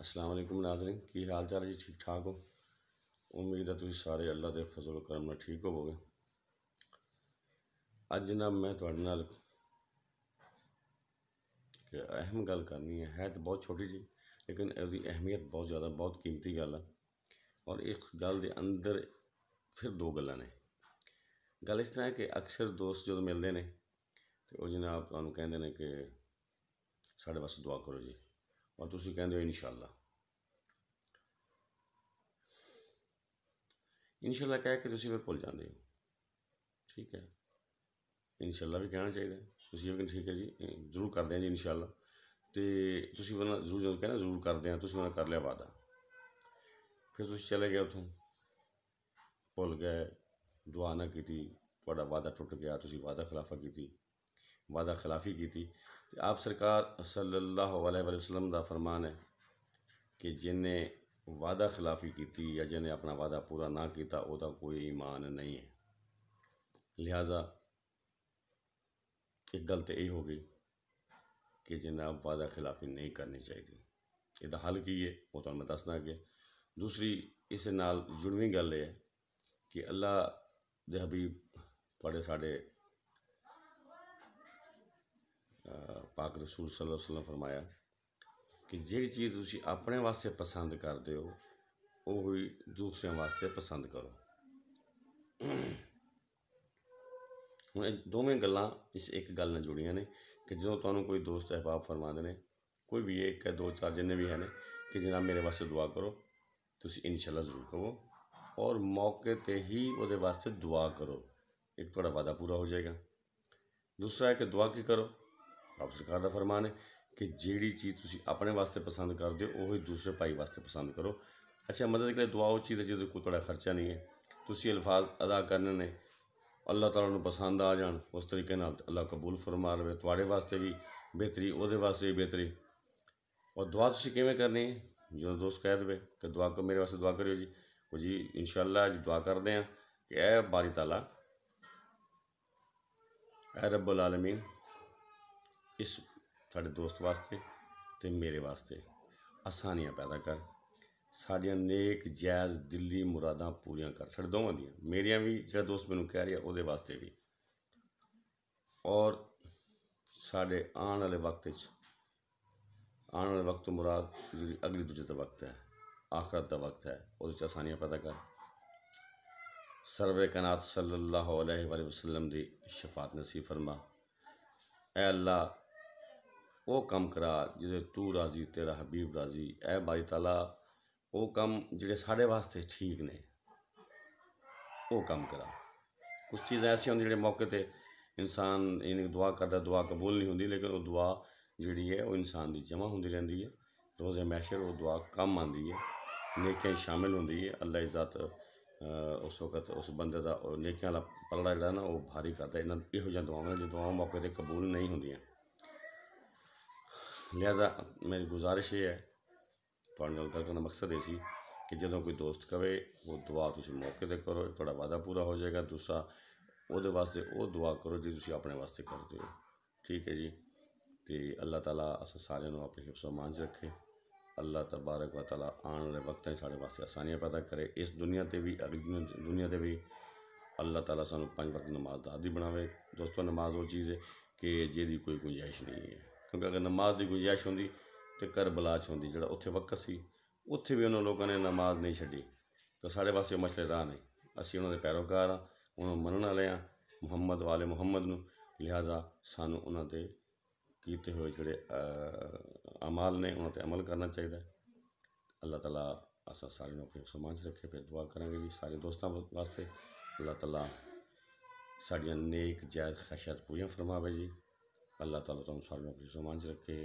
असलम वालेकुम की हाल चाल जी ठीक ठाक हो उम्मीद है तुम सारे अल्लाह के फजल करम ठीक ठीक होवोगे अज ना मैं थोड़े न अहम गल करनी है है तो बहुत छोटी जी लेकिन इसकी अहमियत बहुत ज़्यादा बहुत कीमती गल है और इस गल के अंदर फिर दो गल् ने गल इस तरह है कि अक्सर दोस्त जो मिलते हैं तो वो जनाब तुम कहें कि साढ़े बस दुआ करो जी ਔਰ ਤੁਸੀਂ ਕਹਿੰਦੇ ਹੋ ਇਨਸ਼ਾਅੱਲਾ ਇਨਸ਼ਾਅੱਲਾ ਕਹਿ ਕੇ ਤੁਸੀਂ ਫਿਰ ਭੁੱਲ ਜਾਂਦੇ ਹੋ ਠੀਕ ਹੈ ਇਨਸ਼ਾਅੱਲਾ ਵੀ ਕਹਿਣਾ ਚਾਹੀਦਾ ਤੁਸੀਂ ਵੀ ਠੀਕ ਹੈ ਜੀ ਜ਼ਰੂਰ ਕਰਦੇ ਹਾਂ ਜੀ ਇਨਸ਼ਾਅੱਲਾ ਤੇ ਤੁਸੀਂ ਵਰਨਾ ਜ਼ਰੂਰ ਜਦੋਂ ਕਹਿਣਾ ਜ਼ਰੂਰ ਕਰਦੇ ਹਾਂ ਤੁਸੀਂ ਉਹਨਾਂ ਕਰ ਲਿਆ ਵਾਦਾ ਫਿਰ ਤੁਸੀਂ ਚਲੇ ਗਏ ਉਥੋਂ ਭੁੱਲ ਗਏ ਦੁਆ ਨਾ ਕੀਤੀ ਤੁਹਾਡਾ ਵਾਦਾ ਟੁੱਟ ਗਿਆ ਤੁਸੀਂ ਵਾਦਾ ਖਿਲਾਫਾ ਕੀਤੀ वादा खिलाफ़ी की थी तो आप सरकार सल्लल्लाहु अलैहि वसल्लम फरमान है कि जिन्हें वादा खिलाफ़ी की थी या जिन्हें अपना वादा पूरा ना किया कोई ईमान नहीं है लिहाजा एक गल तो यही हो गई कि आप वादा खिलाफी नहीं करनी चाहिए ਇਹਦਾ हल की है वो तो मैं दसदा ਅੱਗੇ दूसरी इस ਨਾਲ गल ਗੱਲ ਇਹ ਹੈ ਕਿ ਅੱਲਾ ਦੇ पाक रसूल सल्लल्लाहु अलैहि वसल्लम फरमाया कि जी चीज़ उसी अपने वास्ते पसंद करते हो ओह् ही वास्ते पसंद करो हम दोवें गल् इस एक गल ने जुड़िया ने कि जो थानू कोई दोस्त अहबाब फरमा देने कोई भी एक है दो चार जिन्हें भी है कि जना मेरे वास्ते दुआ करो तुस इनशाला जरूर कहो और मौके पर ही वो वास्ते दुआ करो एक थोड़ा वादा पूरा हो जाएगा दूसरा है कि दुआ की करो ਆਪ ਸਰਕਾਰ ਦਾ ਫਰਮਾਨ ਹੈ ਕਿ ਜਿਹੜੀ ਚੀਜ਼ ਤੁਸੀਂ ਆਪਣੇ ਵਾਸਤੇ ਪਸੰਦ ਕਰਦੇ ਹੋ ਉਹ ਹੀ ਦੂਸਰੇ ਭਾਈ ਵਾਸਤੇ ਪਸੰਦ ਕਰੋ ਅੱਛਾ ਮਦਦ ਕਰੇ ਦੁਆ ਉਹ ਚੀਜ਼ ਹੈ ਜਿਹਦੇ ਕੋਈ ਤੁਹਾਡਾ ਖਰਚਾ ਨਹੀਂ ਹੈ ਤੁਸੀਂ ਅਲਫਾਜ਼ ਅਦਾ ਕਰਨ ਨੇ ਅੱਲਾਹ ਤਾਲਾ ਨੂੰ ਪਸੰਦ ਆ ਜਾਣ ਉਸ ਤਰੀਕੇ ਨਾਲ ਅੱਲਾਹ ਕਬੂਲ ਫਰਮਾ ਲਵੇ ਤੁਹਾਡੇ ਵਾਸਤੇ ਵੀ ਬਿਹਤਰੀ ਉਹਦੇ ਵਾਸਤੇ ਵੀ ਬਿਹਤਰੀ ਔਰ ਦੁਆ ਤੁਸੀਂ ਕਿਵੇਂ ਕਰਨੀ ਹੈ ਜਦੋਂ ਦੋਸਤ ਕਹਿ ਦੇਵੇ ਕਿ ਦੁਆ ਕਰ ਮੇਰੇ ਵਾਸਤੇ ਦੁਆ ਕਰਿਓ ਜੀ ਉਹ ਜੀ ਇਨਸ਼ਾਅੱਲਾ ਅੱਜ ਦੁਆ ਕਰਦੇ ਆ ਕਿ ਐ ਬਾਰੀ ਤਾਲਾ ਐ ਰੱਬੁਲ ਆਲਮੀਨ ਇਸ ਸਾਡੇ ਦੋਸਤ ਵਾਸਤੇ ਤੇ ਮੇਰੇ ਵਾਸਤੇ ਆਸਾਨੀਆਂ ਪੈਦਾ ਕਰ ਸਾਡੀਆਂ ਨੇਕ ਜਾਇਜ਼ ਦਿੱਲੀ ਮੁਰਾਦਾਂ ਪੂਰੀਆਂ ਕਰ ਸਾਡੇ ਦੋਵਾਂ ਦੀਆਂ ਮੇਰੀਆਂ ਵੀ ਜਿਹੜਾ ਦੋਸਤ ਮੈਨੂੰ ਕਹਿ ਰਿਹਾ ਉਹਦੇ ਵਾਸਤੇ ਵੀ ਔਰ ਸਾਡੇ ਆਉਣ ਵਾਲੇ ਵਕਤ ਵਿੱਚ ਆਉਣ ਵਾਲੇ ਵਕਤ ਮੁਰਾਦ ਜਿਹੜੀ ਅਗਲੀ ਦੂਜੇ ਦਾ ਵਕਤ ਹੈ ਆਖਰਤ ਦਾ ਵਕਤ ਹੈ ਉਹਦੇ ਵਿੱਚ ਆਸਾਨੀਆਂ ਪੈਦਾ ਕਰ ਸਰਵੇ ਕਨਾਤ ਸੱਲੱਲਾਹੁ ਅਲੈਹਿ ਵਸੱਲਮ ਦੀ ਸ਼ਫਾਤ ਨਸੀਬ ਫਰਮਾ ਐ ਅੱਲਾ ਉਹ ਕੰਮ ਕਰਾ ਜਿਹਦੇ ਤੂੰ ਰਾਜ਼ੀ ਤੇਰਾ ਹਬੀਬ ਰਾਜ਼ੀ ਐ ਬਾਈ ਤਾਲਾ ਉਹ ਕੰਮ ਜਿਹੜੇ ਸਾਡੇ ਵਾਸਤੇ ਠੀਕ ਨੇ ਉਹ ਕੰਮ ਕਰਾ ਕੁਝ ਚੀਜ਼ਾਂ ਐਸੀਆਂ ਹੁੰਦੀ ਜਿਹੜੇ ਮੌਕੇ ਤੇ ਇਨਸਾਨ ਇਹਨੇ ਦੁਆ ਕਰਦਾ ਦੁਆ ਕਬੂਲ ਨਹੀਂ ਹੁੰਦੀ ਲੇਕਿਨ ਉਹ ਦੁਆ ਜਿਹੜੀ ਹੈ ਉਹ ਇਨਸਾਨ ਦੀ ਜਮਾ ਹੁੰਦੀ ਰਹਿੰਦੀ ਹੈ ਰੋਜ਼ੇ ਮਹਿਸ਼ਰ ਉਹ ਦੁਆ ਕੰਮ ਆਂਦੀ ਹੈ ਨੇਕੀਆਂ ਸ਼ਾਮਿਲ ਹੁੰਦੀ ਹੈ ਅੱਲਾ ਇਜ਼ਾਤ ਉਸ ਵਕਤ ਉਸ ਬੰਦੇ ਦਾ ਨੇਕੀਆਂ ਦਾ ਪਲੜਾ ਜਿਹੜਾ ਨਾ ਉਹ ਭਾਰੀ ਕਰਦਾ ਇਹਨਾਂ ਇਹੋ ਜਿਹੀਆਂ ਦੁਆਵਾਂ ਜਿਹੜੀਆਂ ਦੁਆਵਾਂ ਮੌਕੇ ਤੇ ਕਬੂਲ ਨਹੀਂ ਹੁੰਦੀਆਂ ਲਿਆਜ਼ਾ ਮੇਰੀ ਗੁਜ਼ਾਰਿਸ਼ ਇਹ ਹੈ ਤੁਹਾਡੇ ਨਾਲ ਗੱਲ ਕਰਨ ਦਾ ਮਕਸਦ ਇਹ ਸੀ ਕਿ ਜਦੋਂ ਕੋਈ ਦੋਸਤ ਕਵੇ ਉਹ ਦੁਆ ਤੁਸੀਂ ਮੌਕੇ ਤੇ ਕਰੋ ਤੁਹਾਡਾ ਵਾਦਾ ਪੂਰਾ ਹੋ ਜਾਏਗਾ ਦੂਸਰਾ ਉਹਦੇ ਵਾਸਤੇ ਉਹ ਦੁਆ ਕਰੋ ਜਿਹੜੀ ਤੁਸੀਂ ਆਪਣੇ ਵਾਸਤੇ ਕਰਦੇ ਹੋ ਠੀਕ ਹੈ ਜੀ ਤੇ ਅੱਲਾਹ ਤਾਲਾ ਅਸਾਂ ਸਾਰਿਆਂ ਨੂੰ ਆਪਣੇ ਹਿਫਜ਼ ਅਮਾਨ ਰੱਖੇ ਅੱਲਾਹ ਤਬਾਰਕ ਵਾ ਤਾਲਾ ਆਉਣ ਵਾਲੇ ਵਕਤਾਂ 'ਚ ਸਾਡੇ ਵਾਸਤੇ ਆਸਾਨੀਆਂ ਪੈਦਾ ਕਰੇ ਇਸ ਦੁਨੀਆ ਤੇ ਵੀ ਅਗਲੀ ਦੁਨੀਆ ਤੇ ਵੀ ਅੱਲਾਹ ਤਾਲਾ ਸਾਨੂੰ ਪੰਜ ਵਕਤ ਨਮਾਜ਼ ਦਾ ਆਦੀ ਬਣਾਵੇ ਦੋਸਤੋ ਨਮਾਜ਼ ਉਹ ਚੀਜ਼ ਹੈ ਕਿ ਜਿਹਦੀ ਕੋਈ ਗੁੰਜਾਇਸ਼ ਨਹੀਂ ਹੈ ਕਿਉਂਕਿ ਅਗਰ ਨਮਾਜ਼ ਦੀ ਗੁੰਜਾਇਸ਼ ਹੁੰਦੀ ਤੇ ਕਰਬਲਾ 'ਚ ਹੁੰਦੀ ਜਿਹੜਾ ਉੱਥੇ ਵਕਤ ਸੀ ਉੱਥੇ ਵੀ ਉਹਨਾਂ ਲੋਕਾਂ ਨੇ ਨਮਾਜ਼ ਨਹੀਂ ਛੱਡੀ ਤਾਂ ਸਾਡੇ ਵਾਸਤੇ ਮਸਲੇ ਰਾਹ ਨੇ ਅਸੀਂ ਉਹਨਾਂ ਦੇ ਪੈਰੋਕਾਰ ਆ ਉਹਨਾਂ ਨੂੰ ਮੰਨਣ ਵਾਲੇ ਆ ਮੁਹੰਮਦ ਵਾਲੇ ਮੁਹੰਮਦ ਨੂੰ ਲਿਹਾਜ਼ਾ ਸਾਨੂੰ ਉਹਨਾਂ ਦੇ ਕੀਤੇ ਹੋਏ ਜਿਹੜੇ ਅਮਾਲ ਨੇ ਉਹਨਾਂ ਤੇ ਅਮਲ ਕਰਨਾ ਚਾਹੀਦਾ ਅੱਲਾਹ ਤਾਲਾ ਅਸਾ ਸਾਰਿਆਂ ਨੂੰ ਆਪਣੇ ਸਮਾਨ 'ਚ ਰੱਖੇ ਫਿਰ ਦੁਆ ਕਰਾਂਗੇ ਜੀ ਸਾਰੇ ਦੋਸਤਾਂ ਵਾਸਤੇ ਅੱਲਾਹ ਤਾਲਾ ਸਾਡੀਆਂ ਨੇਕ ਜਾਇਜ਼ ਖਸ਼ਤ ਪੂਰੀਆਂ ਫਰਮਾਵੇ ਜੀ अल्लाह ताला तुम सारे नौकरी समाज रखे